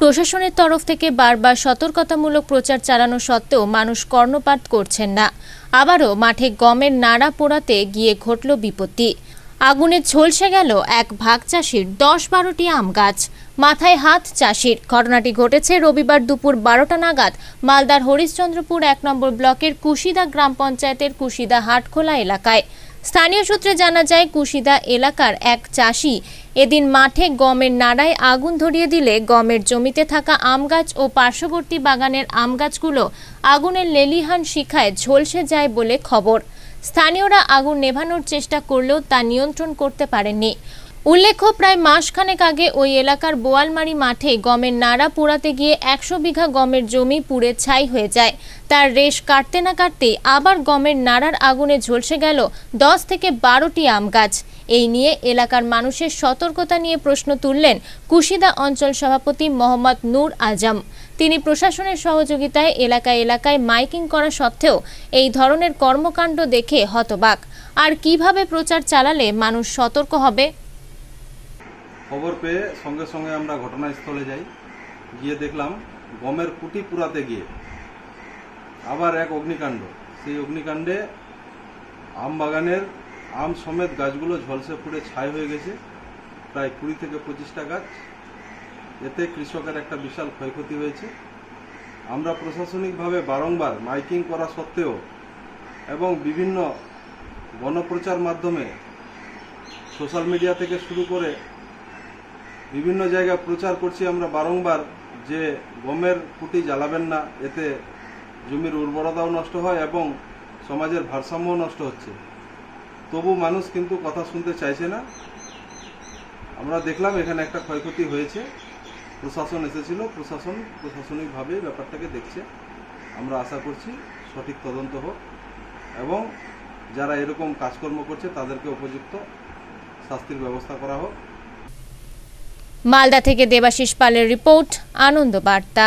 প্রশাসনের তরফ থেকে বারবার সতর্কতামূলক প্রচার চালানো সত্ত্বেও মানুষ কর্ণপাত করছেন না আবারও মাঠে গমের নাড়া পোড়াতে গিয়ে ঘটল বিপত্তি আগুনে ঝলসে গেল এক ভাগ চাষির দশ বারোটি আম গাছ মাথায় হাত চাষির ঘটনাটি ঘটেছে রবিবার দুপুর বারোটা নাগাদ মালদার হরিশ্চন্দ্রপুর এক নম্বর ব্লকের কুশিদা গ্রাম পঞ্চায়েতের কুশিদা হাটখোলা এলাকায় স্থানীয় সূত্রে জানা যায় কুশিদা এলাকার এক চাষি এদিন মাঠে গমের নাড়ায় আগুন ধরিয়ে দিলে গমের জমিতে থাকা আমগাছ ও পার্শ্ববর্তী বাগানের আমগাছগুলো আগুনের লেলিহান শিখায় ঝলসে যায় বলে খবর স্থানীয়রা আগুন নেভানোর চেষ্টা করলেও তা নিয়ন্ত্রণ করতে পারেননি উল্লেখ্য প্রায় মাসখানেক আগে ওই এলাকার বোয়ালমারি মাঠে গমের নাড়া পোড়াতে গিয়ে একশো বিঘা গমের জমি পুড়ে ছাই হয়ে যায় তার রেশ কাটতে না কাটতেই আবার গমের নাড়ার আগুনে ঝলসে গেল দশ থেকে বারোটি আম গাছ এই নিয়ে এলাকার মানুষের সতর্কতা নিয়ে প্রশ্ন তুললেন কুশিদা অঞ্চল সভাপতি মোহাম্মদ নূর আজম তিনি প্রশাসনের সহযোগিতায় এলাকা এলাকায় মাইকিং করা সত্ত্বেও এই ধরনের কর্মকাণ্ড দেখে হতবাক আর কিভাবে প্রচার চালালে মানুষ সতর্ক হবে খবর পেয়ে সঙ্গে সঙ্গে আমরা ঘটনাস্থলে যাই গিয়ে দেখলাম গমের কুটি পুরাতে গিয়ে আবার এক অগ্নিকাণ্ড সেই অগ্নিকাণ্ডে আম বাগানের আম সমেত গাছগুলো ঝলসে ফুটে ছাই হয়ে গেছে প্রায় কুড়ি থেকে পঁচিশটা গাছ এতে কৃষকের একটা বিশাল ক্ষয়ক্ষতি হয়েছে আমরা প্রশাসনিকভাবে বারংবার মাইকিং করা সত্ত্বেও এবং বিভিন্ন গণপ্রচার মাধ্যমে সোশ্যাল মিডিয়া থেকে শুরু করে বিভিন্ন জায়গায় প্রচার করছি আমরা বারংবার যে গমের কুটি জ্বালাবেন না এতে জমির উর্বরতাও নষ্ট হয় এবং সমাজের ভারসাম্যও নষ্ট হচ্ছে তবু মানুষ কিন্তু কথা শুনতে চাইছে না আমরা দেখলাম এখানে একটা ক্ষয়ক্ষতি হয়েছে প্রশাসন এসেছিল প্রশাসন প্রশাসনিকভাবে ব্যাপারটাকে দেখছে আমরা আশা করছি সঠিক তদন্ত হোক এবং যারা এরকম কাজকর্ম করছে তাদেরকে উপযুক্ত শাস্তির ব্যবস্থা করা হোক মালদা থেকে দেবাশিস পালের রিপোর্ট আনন্দ বার্তা